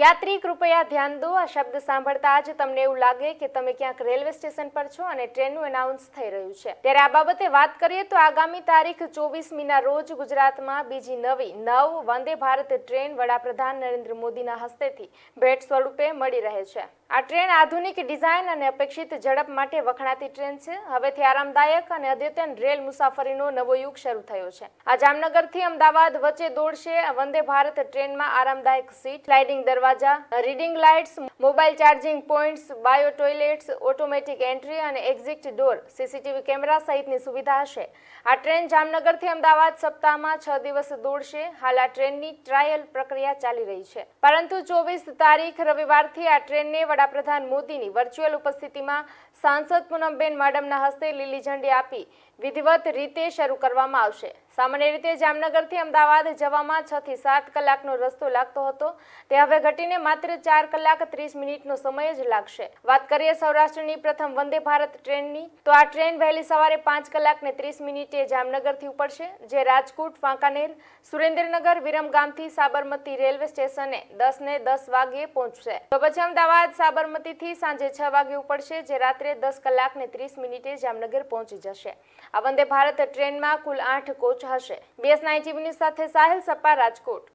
યાત્રી કૃપયા ધ્યાન દો આ શબ્દ સાંભળતા જ તમને એવું લાગે કે તમે ક્યાંક રેલવે સ્ટેશન પર છો અને ટ્રેનનું એનાઉન્સ થઈ રહ્યું છે ત્યારે આ બાબતે વાત કરીએ તો આગામી તારીખ ચોવીસમીના રોજ ગુજરાતમાં બીજી નવી નવ વંદે ભારત ટ્રેન વડાપ્રધાન નરેન્દ્ર મોદીના હસ્તેથી ભેટ સ્વરૂપે મળી રહે છે આ ટ્રેન આધુનિક ડિઝાઇન અને અપેક્ષિત ઝડપ માટે વખણાતી ટ્રેન છે હવેથી આરામદાયક અને અદ્યતન રેલ મુસાફરીનો નવો યુગ શરૂ થયો છે આ જામનગરથી અમદાવાદ વચ્ચે દોડશે વંદે ભારત ટ્રેનમાં આરામદાયક સીટ સ્લાઇડિંગ દરવાજા reading lights mobile charging points bio toilets automatic entry અને એક્ઝિટ ડોર સીસીટીવી કેમેરા સહિતની સુવિધા હશે આ ટ્રેન જામનગરથી અમદાવાદ સપ્તાહમાં છ દિવસ દોડશે હાલ આ ટ્રેનની ટ્રાયલ પ્રક્રિયા ચાલી રહી છે પરંતુ ચોવીસ તારીખ રવિવારથી આ ટ્રેનને વડાપ્રધાન મોદીની વર્ચ્યુઅલ ઉપસ્થિતિમાં સાંસદ પૂનમબેન માડમના હસ્તે લીલી ઝંડી આપી વિધિવત રીતે શરૂ કરવામાં આવશે સામાન્ય રીતે જામનગરથી અમદાવાદ જવામાં છ થી સાત કલાકનો રસ્તો લાગતો હતો તે હવે ઘટીને માત્ર ચાર કલાક ત્રીસ મિનિટનો સમય જ લાગશે વાત કરીએ સૌરાષ્ટ્રની પ્રથમ વંદે ભારત ટ્રેનની તો આ ટ્રેન વહેલી સવારે પાંચ કલાક ને ત્રીસ મિનિટે જામનગરથી ઉપડશે જે રાજકોટ વાંકાનેર સુરેન્દ્રનગર વિરમગામથી સાબરમતી રેલવે સ્ટેશને દસ ને દસ વાગ્યે પહોંચશે તો પછી અમદાવાદ સાબરમતીથી સાંજે છ વાગે ઉપડશે જે રાત્રે દસ કલાક ને ત્રીસ મિનિટે જામનગર પહોંચી જશે આ વંદે ભારત ટ્રેનમાં કુલ આઠ કોચ હશે બીએસ નાઇન ટીવીની સાથે સાહિલ સપ્પા રાજકોટ